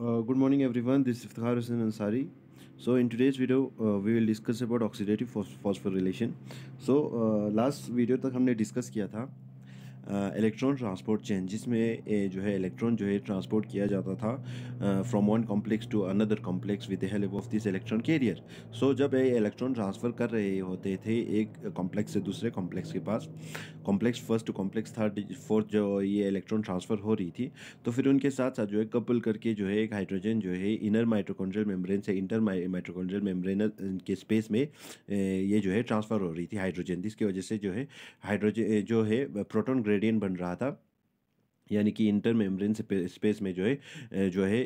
Uh, good morning everyone this is Iftikhar Hussain Ansari so in today's video uh, we will discuss about oxidative phosphorylation so uh, last video तक हमने discuss किया था electron transport chain जिसमें जो है electron जो है transport किया जाता था from one complex to another complex with the help of this electron carrier so जब ये इलेक्ट्रॉन ट्रांसफ़र कर रहे होते थे एक कॉम्प्लेक्स से दूसरे कॉम्प्लेक्स के पास complex first to complex third fourth जो ये इलेक्ट्रॉन ट्रांसफ़र हो रही थी तो फिर उनके साथ साथ जो है कपल करके जो है एक हाइड्रोजन जो है इनर माइट्रोकॉन्ड्रियल मेम्ब्रेन से इंटर माइट्रोकॉन्ड्रियल मेम्ब्रेन के स्पेस में ये जो है ट्रांसफ़र हो रही थी हाइड्रोजन जिसकी वजह से जो है हाइड्रोजन जो है प्रोटोन ग्रेडियन बन रहा था यानी कि इंटर मेम्ब्रेन स्पेस में जो है जो है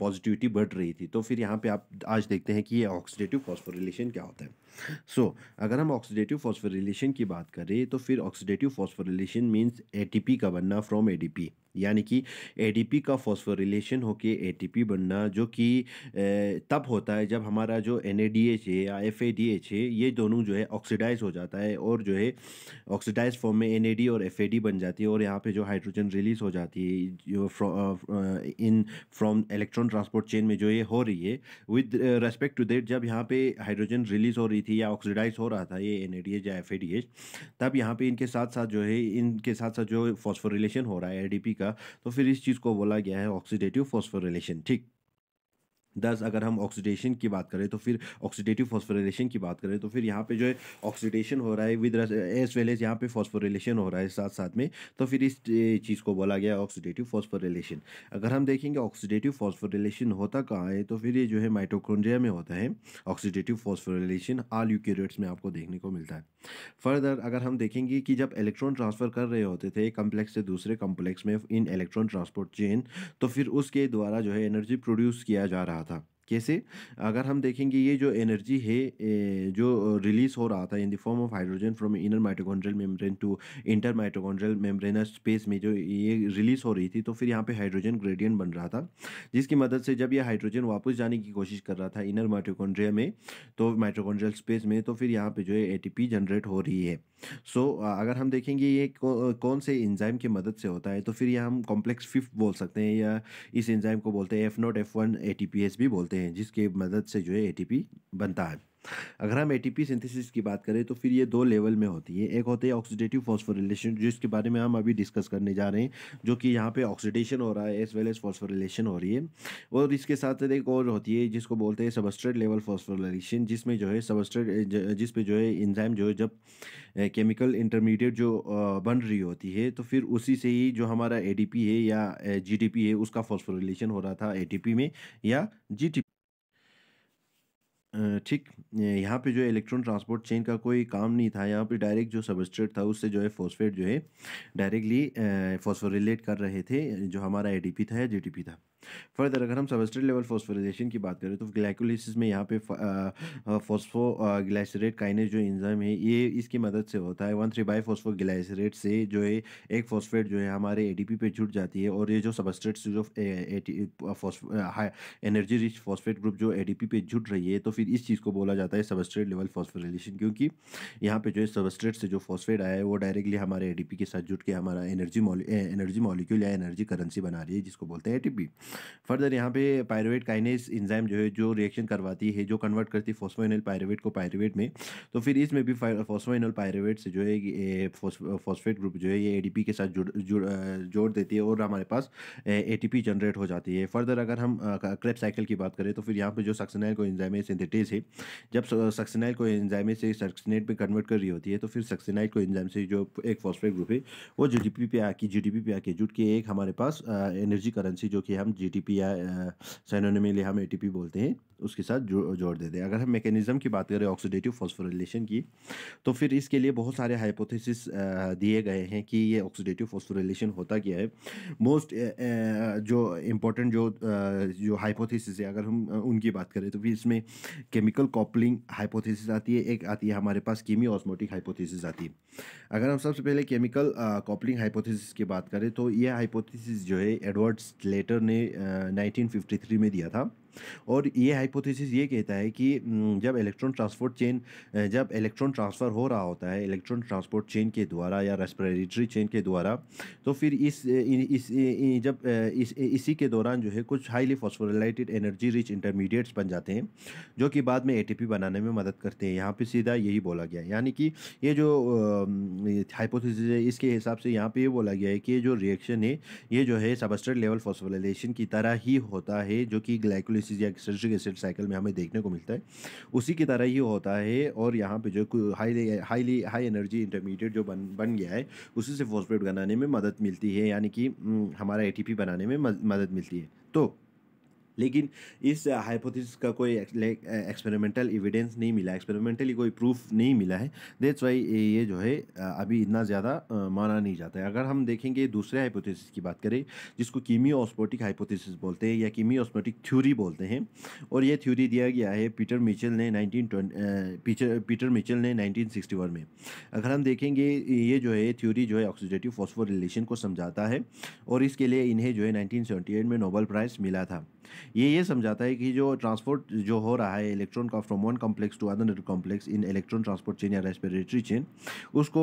पॉजिटिविटी बढ़ रही थी तो फिर यहाँ पे आप आज देखते हैं कि ये ऑक्सीडेटिव फॉस्फोरिलेशन क्या होता है सो so, अगर हम ऑक्सीडेटिव फॉस्फोरिलेशन की बात करें तो फिर ऑक्सीडेटिव फॉस्फोरिलेशन मीन्स एटीपी का बनना फ्रॉम एडीपी यानी कि एडीपी का फॉस्फोरिलेशन होके एटीपी बनना जो कि तब होता है जब हमारा जो एन है या एफ है ये दोनों जो है ऑक्सीडाइज हो जाता है और जो है ऑक्सीडाइज फॉर्म में एन और एफ बन जाती है और यहाँ पे जो हाइड्रोजन रिलीज हो जाती है जो in from electron transport chain में जो ये हो रही है विद रेस्पेक्ट टू देट जब यहाँ पे हाइड्रोजन रिलीज हो रही थी या ऑक्सीडाइज हो रहा था ये एन या एफ तब यहाँ पे इनके साथ साथ जो है इनके साथ साथ जो फॉस्फोरिलेशन हो रहा है ए का तो फिर इस चीज़ को बोला गया है ऑक्सीडेटिव फॉस्फोरिलेशन ठीक दस अगर हम ऑक्सीडेशन की बात करें तो फिर ऑक्सीडेटिव फॉस्फोरेशन की बात करें तो फिर यहाँ पे जो है ऑक्सीडेशन हो रहा है विद एज वेल एज यहाँ पे फॉस्फोरेशन हो रहा है साथ साथ में तो फिर इस चीज़ को बोला गया ऑक्सीडेटिव फॉस्फोरेशन अगर हम देखेंगे ऑक्सीडेटिव फॉस्फोरेशन होता कहाँ है तो फिर ये जो है माइटोकॉन्ड्रिया में होता है ऑक्सीडेटिव फॉस्फोरेशन आल यूक्यूरेट्स में आपको देखने को मिलता है फर्दर अगर हम देखेंगे कि जब इलेक्ट्रॉन ट्रांसफ़र कर रहे होते थे कम्प्लेक्स से दूसरे कम्प्लेक्स में इन इलेक्ट्रॉन ट्रांसपोर्ट चेन तो फिर उसके द्वारा जो है एनर्जी प्रोड्यूस किया जा रहा pubblicata कैसे अगर हम देखेंगे ये जो एनर्जी है जो रिलीज हो रहा था in the form of hydrogen from inner mitochondrial membrane to inter mitochondrial membrane space में जो ये रिलीज हो रही थी तो फिर यहाँ पे हाइड्रोजन ग्रेडियंट बन रहा था जिसकी मदद से जब ये हाइड्रोजन वापस जाने की कोशिश कर रहा था इनर माइटोकॉन्ड्रिया में तो माइटोकॉन्ड्रियल स्पेस में तो फिर यहाँ पर जो है ए जनरेट हो रही है सो so, अगर हम देखेंगे ये कौन से इंजाइम की मदद से होता है तो फिर यह हम कॉम्प्लेक्स फिफ्थ बोल सकते हैं या इस इंजाइम को बोलते हैं F naught F one A भी बोलते हैं होते हैं जिसके मदद से जो है एटीपी बनता है अगर हम एटीपी सिंथेसिस की बात करें तो फिर ये दो लेवल में होती है एक होते हैं ऑक्सीडेटिव फॉस्फोरिलेशन जिसके बारे में हम अभी डिस्कस करने जा रहे हैं जो कि यहाँ पे ऑक्सीडेशन हो रहा है एज वेल एज फॉस्फोरिलेशन हो रही है और इसके साथ साथ एक और होती है जिसको बोलते हैं सबस्ट्रेट लेवल फॉस्फोरिलेशन जिसमें जो है सबस्ट्रेट जिस जो है इंजाइम जो है जब केमिकल इंटरमीडिएट जो बन रही होती है तो फिर उसी से ही जो हमारा ए है या जी है उसका फॉस्फोरिलेशन हो रहा था ए में या जी ठीक यहाँ पे जो है इलेक्ट्रॉन ट्रांसपोर्ट चेन का कोई काम नहीं था यहाँ पे डायरेक्ट जो सबस्ट्रेट था उससे जो है फॉस्फेट जो है डायरेक्टली फॉस्फोरिलेट कर रहे थे जो हमारा एडीपी था या जीटीपी था फर्दर अगर हम सबस्ट्रेट लेवल फॉस्फोराइजेशन की बात करें तो ग्लाइकोलिसिस में यहाँ पे फॉस्फो ग्लाइसरेट काइनेज जो इंजाम है ये इसकी मदद से होता है वन थ्री बाई ग्लाइसरेट से जो है एक फॉस्फेट जो है हमारे ए पे जुट जाती है और ये जो से जो एनर्जी रिच फॉस्फेट ग्रुप जो ए पे जुट रही है तो फिर इस चीज़ को बोला जाता है सबस्ट्रेट लेवल फॉस्फोराइजेशन क्योंकि यहाँ पे जो है सबस्ट्रेट से जो फॉस्फेट आया है वो डायरेक्टली हमारे ए के साथ जुट के हमारा एनर्जी एनर्जी मॉलिक्यूल या एनर्जी करेंसी बना रही है जिसको बोलते हैं ए फर्दर यहाँ पे पायरुवेट काइनेस इंजाइम जो है जो रिएक्शन करवाती है जो कन्वर्ट करती है फोस्फोइनल पायरुवेट को पायरुवेट में तो फिर इसमें भी फोस्फोइनल पायरुवेट से जो है फोस्फेट ग्रुप जो है ये एडीपी के साथ जुड़ जुड़ जोड़ देती है और हमारे पास एटीपी जनरेट हो जाती है फर्दर अगर हम क्रेप साइकिल की बात करें तो फिर यहाँ पर जो सक्सनाइल को एंजाइमे सिंथेटेज है जब सक्सनाइल को एंजाइमे से सक्सनेट में कन्वर्ट कर रही होती है तो फिर सक्सनाइट को एंजाइम से जो एक फॉस्फेट ग्रुप है वो जी डी पी पे आके जी डी पी पे आके जुट के एक हमारे पास एनर्जी करेंसी जो कि हम जीटीपी या सैनोनिमिल हम एटीपी बोलते हैं उसके साथ जो जोड़ देते हैं अगर हम मैकेनिज्म की बात करें ऑक्सीडेटिव फॉस्फोरिलेशन की तो फिर इसके लिए बहुत सारे हाइपोथेसिस दिए गए हैं कि ये ऑक्सीडेटिव फॉस्फोरिलेशन होता क्या है मोस्ट जो इम्पोर्टेंट जो जो हाइपोथेसिस है अगर हम उनकी बात करें तो फिर इसमें केमिकल कॉपलिंग हाइपोथेसिस आती है एक आती है हमारे पास कीमी ऑस्मोटिक हाइपोथेसिस आती है अगर हम सबसे पहले केमिकल कॉपलिंग हाइपोथेसिस की बात करें तो ये हाइपोथेसिस जो है एडवर्ड लेटर ने नाइनटीन फिफ्टी थ्री में दिया था और ये हाइपोथेसिस ये कहता है कि हम्म, जब इलेक्ट्रॉन ट्रांसपोर्ट चेन जब इलेक्ट्रॉन ट्रांसफ़र हो रहा होता है इलेक्ट्रॉन ट्रांसपोर्ट चेन के द्वारा या रेस्पिरेटरी चेन के द्वारा तो फिर इस इस जब इस इसी के दौरान जो है कुछ highly phosphorylated energy rich intermediates बन जाते हैं जो कि बाद में ए बनाने में मदद करते हैं यहाँ पर सीधा यही बोला गया है यानी कि ये जो हाइपोथेसिस है इसके हिसाब से यहाँ पर ये बोला गया है कि ये जो रिएक्शन है ये जो है सबस्ट्रेट लेवल फॉस्फोलाइजेशन की तरह ही होता है जो कि ग्लाइकोलिस डिसीज या सर्जरी एसेट साइकिल में हमें देखने को मिलता है उसी की तरह ही होता है और यहाँ पे जो highly highly high energy intermediate जो बन बन गया है उसी से फॉस्फेट बनाने में मदद मिलती है यानी कि हम्म, हमारा ए बनाने में मदद मिलती है तो लेकिन इस हाइपोथेसिस का कोई एक्सपेरिमेंटल एविडेंस नहीं मिला एक्सपेरिमेंटली कोई प्रूफ नहीं मिला है दैट्स वाई ये जो है अभी इतना ज़्यादा माना नहीं जाता है अगर हम देखेंगे दूसरे हाइपोथेसिस की बात करें जिसको कीमियो ऑस्मोटिक हाइपोथेसिस बोलते हैं या कीमियो ऑस्मोटिक थ्योरी बोलते हैं और ये थ्यूरी दिया गया है पीटर मिचल ने नाइनटीन पीटर पीटर मिचल ने नाइनटीन में अगर हम देखेंगे ये जो है थ्योरी जो है ऑक्सीडेटिव फॉस्फोर रिलेशन को समझाता है और इसके लिए इन्हें जो है नाइनटीन में नोबल प्राइज़ मिला था ये ये समझाता है कि जो ट्रांसपोर्ट जो हो रहा है इलेक्ट्रॉन का from one complex to other complex in electron transport chain या रेस्पिरेटरी चेन उसको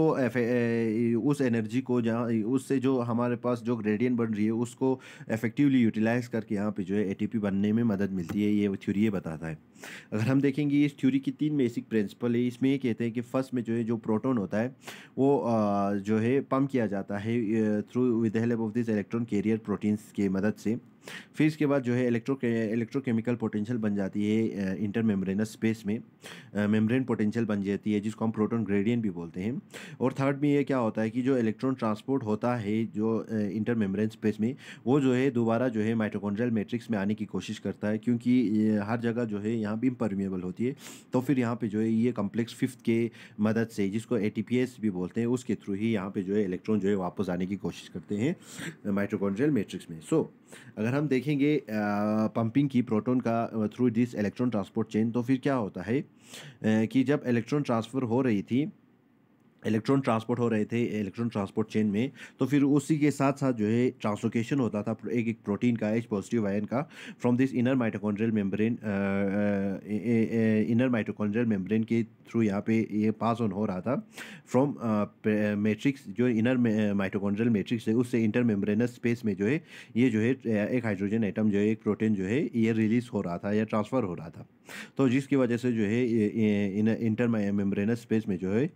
उस एनर्जी को जहाँ उससे जो हमारे पास जो ग्रेडियंट बन रही है उसको इफेक्टिवली यूटिलाइज करके यहाँ पे जो है ए बनने में मदद मिलती है ये थ्योरी ये बताता है अगर हम देखेंगे इस थ्योरी की तीन बेसिक प्रिंसिपल है इसमें ये कहते हैं कि फर्स्ट में जो है जो प्रोटोन होता है वो जो है पम्प किया जाता है through with help of this electron carrier proteins की मदद से फिर इसके बाद जो है इलेक्ट्रो इलेक्ट्रोकेमिकल पोटेंशियल बन जाती है इंटर मेम्ब्रेनस स्पेस में मेम्ब्रेन पोटेंशियल बन जाती है जिसको हम प्रोटोन ग्रेडियंट भी बोलते हैं और थर्ड में ये क्या होता है कि जो इलेक्ट्रॉन ट्रांसपोर्ट होता है जो इंटर मेम्ब्रेन स्पेस में वो जो है दोबारा जो है माइटोकॉन्ड्रियल मैट्रिक्स में आने की कोशिश करता है क्योंकि हर जगह जो है यहाँ बिम इम्परमेबल होती है तो फिर यहाँ पर जो है ये कम्प्लेक्स फिफ्थ के मदद से जिसको ए भी बोलते हैं उसके थ्रू ही यहाँ पे जो है इलेक्ट्रॉन जो है वापस आने की कोशिश करते हैं माइटोकॉन्ड्रियल मेट्रिक्स में सो अगर हम देखेंगे पंपिंग की प्रोटॉन का through this electron transport chain तो फिर क्या होता है कि जब इलेक्ट्रॉन ट्रांसफ़र हो रही थी इलेक्ट्रॉन ट्रांसपोर्ट हो रहे थे इलेक्ट्रॉन ट्रांसपोर्ट चेन में तो फिर उसी के साथ साथ जो है ट्रांसलोकेशन होता था एक एक प्रोटीन का एच पॉजिटिव आयन का from this inner mitochondrial membrane inner mitochondrial membrane के थ्रू यहाँ पे ये पास ऑन हो रहा था फ्रॉम मैट्रिक्स जो इनर माइटोकॉन्ड्रियल मेट्रिक्स है उससे इंटर मेम्ब्रेनस स्पेस में जो है ये जो है एक हाइड्रोजन आइटम जो है एक प्रोटीन जो है ये रिलीज हो रहा था या ट्रांसफ़र हो रहा था तो जिसकी वजह से जो है इंटर मेम्ब्रेनस स्पेस में जो है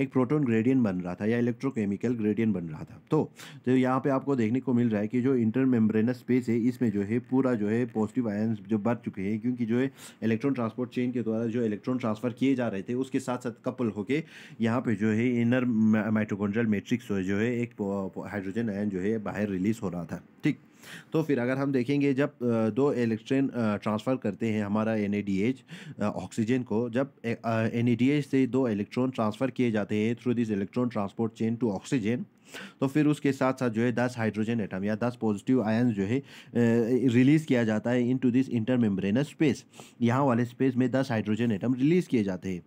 एक प्रोटोन ग्रेडियन बन रहा था या इलेक्ट्रोकेमिकल ग्रेडियन बन रहा था तो तो यहाँ पे आपको देखने को मिल रहा है कि जो इंटर मेम्ब्रेनस स्पेस है इसमें जो है पूरा जो है पॉजिटिव आयन्स जो बढ़ चुके हैं क्योंकि जो है इलेक्ट्रॉन ट्रांसपोर्ट चेन के द्वारा जो इलेक्ट्रॉन ट्रांसफर किए जा रहे थे उसके साथ साथ कपल होकर यहाँ पर जो है इनर माइट्रोकॉन्ड्रियल मेट्रिक्स जो है एक हाइड्रोजन आयन जो है बाहर रिलीज हो रहा था ठीक तो फिर अगर हम देखेंगे जब दो इलेक्ट्रॉन ट्रांसफ़र करते हैं हमारा एन ऑक्सीजन को जब एन से दो इलेक्ट्रॉन ट्रांसफ़र किए जाते हैं through this electron transport chain to oxygen तो फिर उसके साथ साथ जो है दस हाइड्रोजन एटम या दस पॉजिटिव आयन जो है रिलीज़ किया जाता है into this inter space यहाँ वाले स्पेस में दस हाइड्रोजन एटम रिलीज़ किए जाते हैं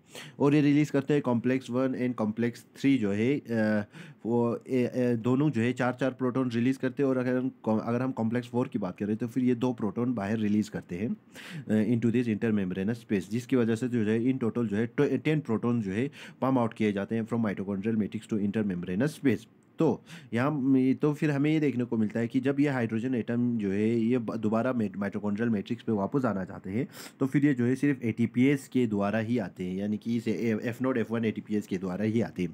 और ये रिलीज़ करते हैं complex one and complex three जो है वो दोनों जो है चार चार प्रोटोन रिलीज़ करते हैं और अगर हम अगर हम कॉम्प्लेक्स फोर की बात करें तो फिर ये दो प्रोटोन बाहर रिलीज़ करते हैं into this inter space जिसकी वजह से जो है इन टोटल जो है टेन प्रोटोन जो है पम्प आउट किए जाते हैं from mitochondrial matrix to inter space तो यहाँ तो फिर हमें ये देखने को मिलता है कि जब ये हाइड्रोजन एटम जो है ये दोबारा माइट्रोकॉन्ड्रल मैट्रिक्स पे वापस आना चाहते हैं तो फिर ये जो है सिर्फ ए के द्वारा ही आते हैं यानी कि इसे एफ नोट एफ वन के द्वारा ही आते हैं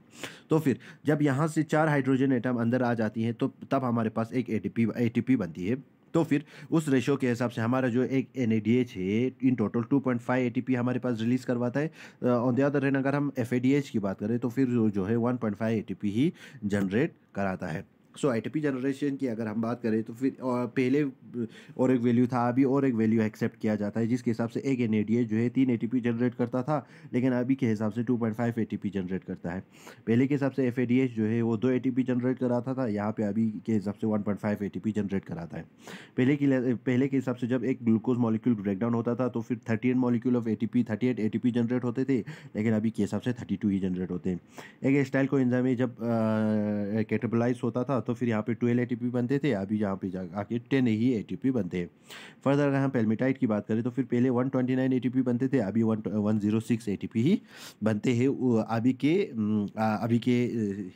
तो फिर जब यहाँ से चार हाइड्रोजन एटम अंदर आ जाती हैं तो तब हमारे पास एक ए टी बनती है तो फिर उस रेशो के हिसाब से हमारा जो एक एन है in total two point five A हमारे पास रिलीज़ करवाता है ऑन द अदर हैंड अगर हम एफ की बात करें तो फिर जो है वन पॉइंट फाइव ए ही जनरेट कराता है सो आई जनरेशन की अगर हम बात करें तो फिर और पहले और एक वैल्यू था अभी और एक वैल्यू एक्सेप्ट किया जाता है जिसके हिसाब से एक एन जो है तीन ए जनरेट करता था लेकिन अभी के हिसाब से two point five A generate करता है पहले के हिसाब से एफ जो है वो दो ए जनरेट कराता था यहाँ पर अभी के हिसाब से one point five A generate कराता है पहले के पहले के हिसाब से जब एक ग्लूकोज मॉलिक्यूल ब्रेकडाउन होता था तो फिर thirty eight molecule of A T P thirty eight A T P generate होते थे लेकिन अभी के हिसाब से थर्टी टू ही जनरेट होते हैं एक स्टाइल को इंजाम जब कैटेबलाइज होता था तो फिर यहाँ पे ट्वेल्व ए बनते थे अभी यहाँ पे आके टेन ही ए बनते हैं फर्दर अगर हम पेलमिटाइट की बात करें तो फिर पहले वन ट्वेंटी नाइन ए बनते थे अभी one one zero six A ही बनते हैं अभी के अभी के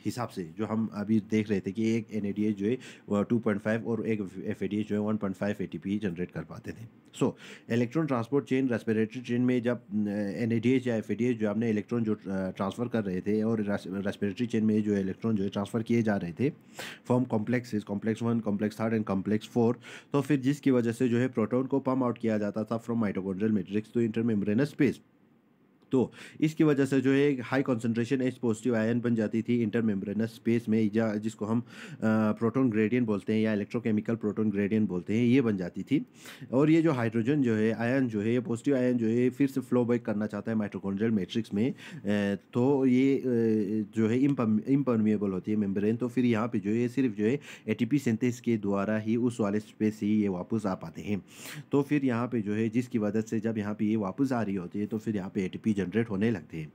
हिसाब से जो हम अभी देख रहे थे कि एक एन जो है टू पॉइंट फाइव और एक एफ जो है वन पॉइंट फाइव ए ही जनरेट कर पाते थे so electron transport chain respiratory chain में जब एन या एफ जो हमने इलेक्ट्रॉन जो ट्रांसफ़र कर रहे थे और रेस्पिरेटरी चेन में जो इलेक्ट्रॉन जो है ट्रांसफ़र किए जा रहे थे form complexes complex one complex third and complex four तो फिर जिसकी वजह से जो है प्रोटोन को पम्प आउट किया जाता था from mitochondrial matrix to intermembranous space तो इसकी वजह से जो है high concentration H positive ion बन जाती थी इंटर मेम्ब्रेनस स्पेस में या जिसको हम प्रोटोन ग्रेडियन बोलते हैं या इलेक्ट्रोकेमिकल प्रोटोन ग्रेडियन बोलते हैं ये बन जाती थी और ये जो हाइड्रोजन जो है आयन जो है पॉजिटिव आयन जो है फिर से फ्लो बैक करना चाहता है माइट्रोकॉन्ड्रियल मेट्रिक्स में तो ये जो है इम्पर्मिएबल होती है मेम्ब्रेन तो फिर यहाँ पे जो है सिर्फ जो है ए सिंथेसिस के द्वारा ही उस वाले स्पेस से ये वापस आ पाते हैं तो फिर यहाँ पे जो है जिसकी वजह से जब यहाँ पे ये वापस आ रही होती है तो फिर यहाँ पे एटीपी जनरेट होने लगते हैं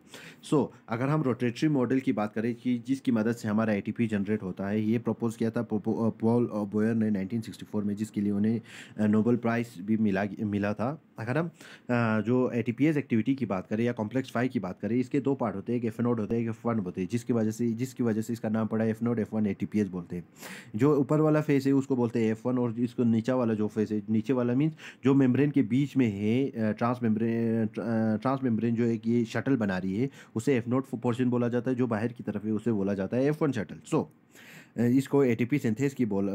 सो so, अगर हम रोटेटरी मॉडल की बात करें कि जिसकी मदद से हमारा ए जनरेट होता है ये प्रपोज किया था पॉल बोयर ने 1964 में जिसके लिए उन्हें नोबल प्राइज़ भी मिला मिला था अगर हम जो ए एक्टिविटी की बात करें या कॉम्प्लेक्स फाइव की बात करें इसके दो पार्ट होते हैं एक एफ एनोड होता है एक एफ वन होते हैं जिसकी वजह से जिसकी वजह से इसका नाम पड़ा F node F one A बोलते हैं जो ऊपर वाला फेस है उसको बोलते हैं एफ वन और इसको नीचा वाला जो फेस है नीचे वाला मीन्स जो मेम्ब्रेन के बीच में है ट्रांस मेम्ब्रेन ट्रांस मेम्ब्रेन जो है एक ये शटल बना रही है उसे एफ नोट पोर्शन बोला जाता है जो बाहर की तरफ है उसे बोला जाता है एफ वन शटल सो इसको ए टी पी सिंथेस की बोला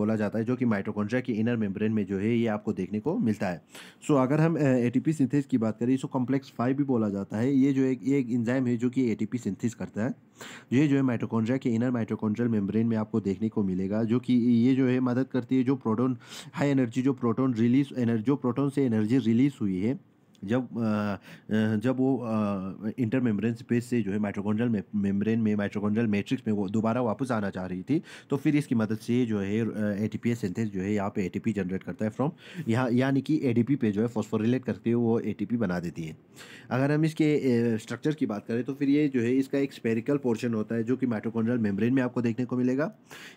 बोला जाता है जो कि माइटोकॉन्ड्रिया की इनर मेम्ब्रेन में जो है ये आपको देखने को मिलता है सो so, अगर हम ए टी पी सिंथेस की बात करें इसको कॉम्प्लेक्स फाइव भी बोला जाता है ये जो एक एक इंजाइम है जो कि ए टी पी सिंथेस करता है ये जो है माइटोकॉन्ड्रिया के इनर माइटोकॉन्ड्रियल मेम्ब्रेन में आपको देखने को मिलेगा जो कि ये जो है मदद करती है जो प्रोटोन हाई एनर्जी जो प्रोटोन रिलीज एनर्जी जो प्रोटोन से एनर्जी रिलीज हुई है जब जब वो इंटर मेम्ब्रेन स्पेस से जो है माइट्रोकॉन्ड्रियल मेम्ब्रेन में माइट्रोकॉन्ड्रियल मैट्रिक्स में वो दोबारा वापस आना चाह रही थी तो फिर इसकी मदद से जो है ए टी पी सेंथेस जो है यहाँ पे ए टी पी जनरेट करता है फ्रॉम यहाँ यानी कि ए डी पी पे जो है फॉस्फोरिलेट करके वो ए टी पी बना देती है अगर हम इसके स्ट्रक्चर की बात करें तो फिर ये जो है इसका एक स्पेरिकल पोर्शन होता है जो कि माइट्रोकॉन्ड्रियल मेम्ब्रेन में आपको देखने को मिलेगा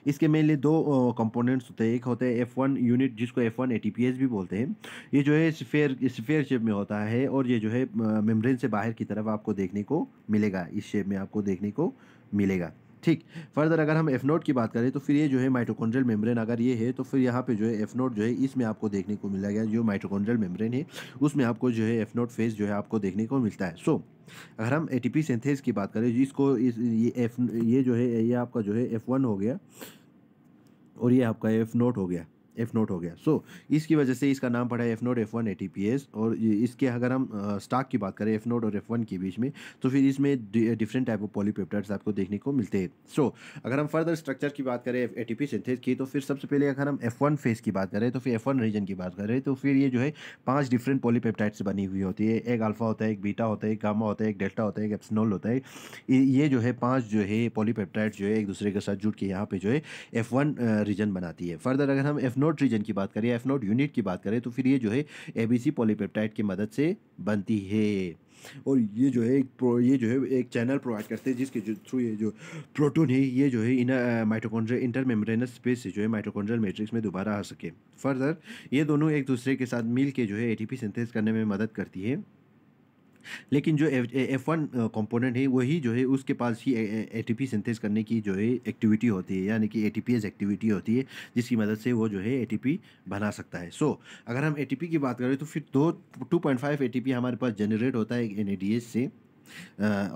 इसके मेनली दो कंपोनेंट्स होते हैं एक होता है एफ वन यूनिट जिसको F one A T P S भी बोलते हैं ये जो है स्फेयर स्फेयर शेप में होता है होता है और ये जो है मेम्ब्रेन से बाहर की तरफ आपको देखने को मिलेगा इस शेप में आपको देखने को मिलेगा ठीक फर्दर अगर हम एफ नोट की बात करें तो फिर ये जो है माइटोकॉन्ड्रियल मेम्ब्रेन अगर ये है तो फिर यहाँ पे जो है एफ नोट जो है इसमें आपको देखने को मिला गया जो माइटोकॉन्ड्रियल मेम्ब्रेन है उसमें आपको जो है एफ नोट फेस जो है आपको देखने को मिलता है सो अगर हम एटीपी सिंथेस की बात करें जिसको इस, ये एफ ये जो है ये आपका जो है एफ वन हो गया और ये आपका एफ नोट हो गया एफ नोट हो गया सो so, इसकी वजह से इसका नाम पड़ा है F naught F one A T P S और इसके अगर हम स्टाक की बात करें एफ नोट और एफ वन के बीच में तो फिर इसमें डिफरेंट टाइप ऑफ पॉलीपेप्टाइड्स आपको देखने को मिलते हैं सो so, अगर हम फर्दर स्ट्रक्चर की बात करें ए टी पी सिंथेस की तो फिर सबसे पहले अगर हम एफ वन फेस की बात करें तो फिर एफ वन रीजन की बात करें तो फिर ये जो है पाँच डिफरेंट पॉलीपेप्टाइड्स बनी हुई होती है एक अल्फा होता है एक बीटा होता है एक गामा होता है एक डेल्टा होता है एक एप्सनोल होता है ये जो है पाँच जो है पॉलीपेप्टाइड्स जो है एक दूसरे के साथ जुड़ के यहाँ पर जो है एफ वन रीजन बनाती है फर्दर अगर हम एफ नोट रीजन की बात करें एफ नोट यूनिट की बात करें तो फिर ये जो है ए बी सी पॉलीपेप्टाइड की मदद से बनती है और ये जो है एक प्रो ये जो है एक चैनल प्रोवाइड करते हैं जिसके थ्रू ये जो प्रोटोन है ये जो है इन माइटोकॉन्ड्रियल इंटर मेम्ब्रेनस स्पेस से जो है माइटोकॉन्ड्रियल मैट्रिक्स में दोबारा आ सके फर्दर ये दोनों एक दूसरे के साथ मिल के जो है एटीपी सिंथेसिस करने में मदद करती है लेकिन जो एफ वन कॉम्पोनेंट है वही जो है उसके पास ही ए टी पी सिंथेस करने की जो है एक्टिविटी होती है यानी कि A T P S activity होती है जिसकी मदद से वो जो है ए टी पी बना सकता है सो so, अगर हम ए टी पी की बात करें तो फिर दो two point five A T P हमारे पास जनरेट होता है एन ए डी एस से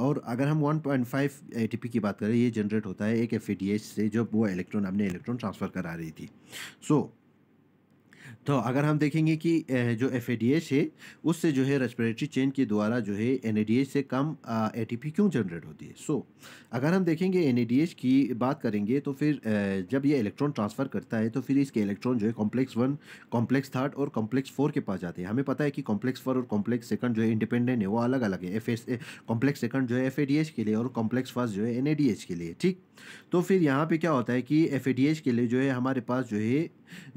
और अगर हम 1.5 पी की बात करें ये जनरेट होता है एक एफ से जब वो इलेक्ट्रॉन हमने इलेक्ट्रॉन ट्रांसफ़र करा रही थी सो so, तो अगर हम देखेंगे कि जो एफ है उससे जो है रेस्पिरेटरी चेन के द्वारा जो है एन से कम ए क्यों जनरेट होती है सो so, अगर हम देखेंगे एन की बात करेंगे तो फिर जब ये इलेक्ट्रॉन ट्रांसफ़र करता है तो फिर इसके इलेक्ट्रॉन जो है कॉम्प्लेक्स वन कॉम्प्लेक्स थर्ड और कॉम्प्लेक्स फोर के पास जाते हैं हमें पता है कि कॉम्प्लेक्स फोर और कॉम्प्लेक्स सेकंड जो है इंडिपेंडेंट है वो अलग अलग है एफ कॉम्प्लेक्स सेकंड जो है एफ के लिए और कॉम्प्लेक्स फर्स्ट जो है एन के लिए ठीक तो फिर यहाँ पर क्या होता है कि एफ के लिए जो है हमारे पास जो है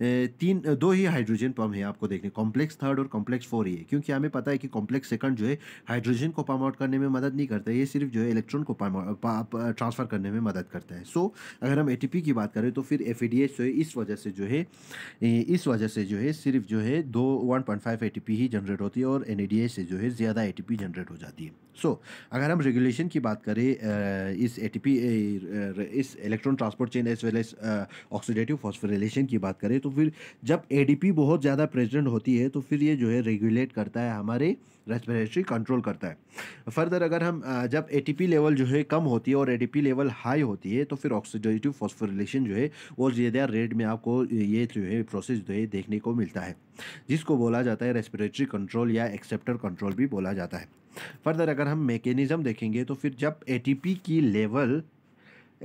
तीन दो ही हाइड्रोजन पम्प है आपको देखने कॉम्प्लेक्स थर्ड और कॉम्प्लेक्स फोर ही है क्योंकि हमें पता है कि कॉम्प्लेक्स सेकंड जो है हाइड्रोजन को पम्प आउट करने में मदद नहीं करता है ये सिर्फ जो है इलेक्ट्रॉन को ट्रांसफर करने में मदद करता है सो अगर हम ए की बात करें तो फिर एफ जो है इस वजह से जो है इस वजह से जो है सिर्फ जो है दो वन पॉइंट फाइव ही जनरेट होती है और एन से जो है ज़्यादा ए जनरेट हो जाती है सो so, अगर हम रेगुलेशन की बात करें इस ए इस electron transport chain as well as oxidative phosphorylation की बात करें तो फिर जब ए बहुत ज़्यादा प्रेजेंट होती है तो फिर ये जो है रेगुलेट करता है हमारे रेस्पिरेटरी कंट्रोल करता है फर्दर अगर हम जब ए लेवल जो है कम होती है और ए लेवल हाई होती है तो फिर ऑक्सीडेटिव फॉस्फोरिलेशन जो है वो ज़्यादा रेट में आपको ये जो है प्रोसेस जो है देखने को मिलता है जिसको बोला जाता है रेस्पिरेटरी कंट्रोल या एक्सेप्टर कंट्रोल भी बोला जाता है फर्दर अगर हम मेकेनिज़म देखेंगे तो फिर जब ए की लेवल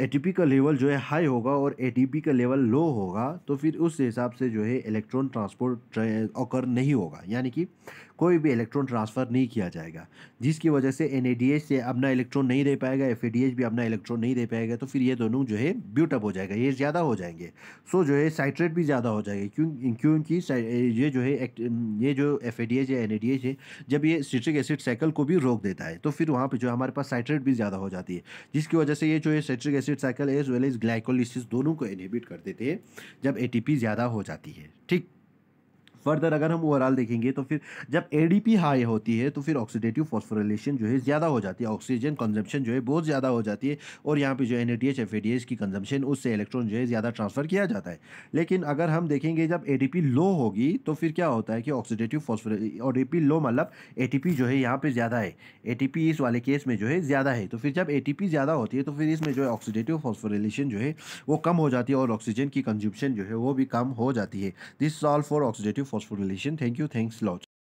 एटीपी का लेवल जो है हाई होगा और एटीपी का लेवल लो होगा तो फिर उस हिसाब से जो है इलेक्ट्रॉन ट्रांसपोर्ट ऑकर नहीं होगा यानी कि कोई भी इलेक्ट्रॉन ट्रांसफ़र नहीं किया जाएगा जिसकी वजह से एन से अपना इलेक्ट्रॉन नहीं दे पाएगा एफ भी अपना इलेक्ट्रॉन नहीं दे पाएगा तो फिर ये दोनों जो है ब्यूटअप हो जाएगा ये ज़्यादा हो जाएंगे सो जो है साइट्रेट भी ज़्यादा हो जाएगा क्यों क्योंकि ये जो है ये जो एफ या एन है जब ये सिट्रिक एसिड साइकिल को भी रोक देता है तो फिर वहाँ पर जो हमारे पास साइट्रेट भी ज़्यादा हो जाती है जिसकी वजह से ये जो है citric acid cycle as well as glycolysis दोनों को इनहिबिट कर देते हैं जब एटीपी ज़्यादा हो जाती है ठीक फर्दर अगर हम ओवरऑल देखेंगे तो फिर जब ए हाई होती है तो फिर ऑक्सीडेटिव फॉस्फोरिलेशन जो है ज़्यादा हो जाती है ऑक्सीजन कंजम्पशन जो है बहुत ज़्यादा हो जाती है और यहाँ पे जो एन ए की कंजम्पशन उससे इलेक्ट्रॉन जो है ज़्यादा ट्रांसफ़र किया जाता है लेकिन अगर हम देखेंगे जब ए लो होगी तो फिर क्या होता है कि ऑक्सीडेटिव फॉस्फोर और ए लो मतलब ए जो है यहाँ पर ज़्यादा है ए इस वाले केस में जो है ज़्यादा है तो फिर जब ए ज़्यादा होती है तो फिर इसमें जो है ऑक्सीडेटिव फॉस्फोरिलेशन जो है वो कम हो जाती है और ऑक्सीजन की कंज्यूप्शन जो है वो भी कम हो जाती है this solve for oxidative for Thank you. Thanks a lot.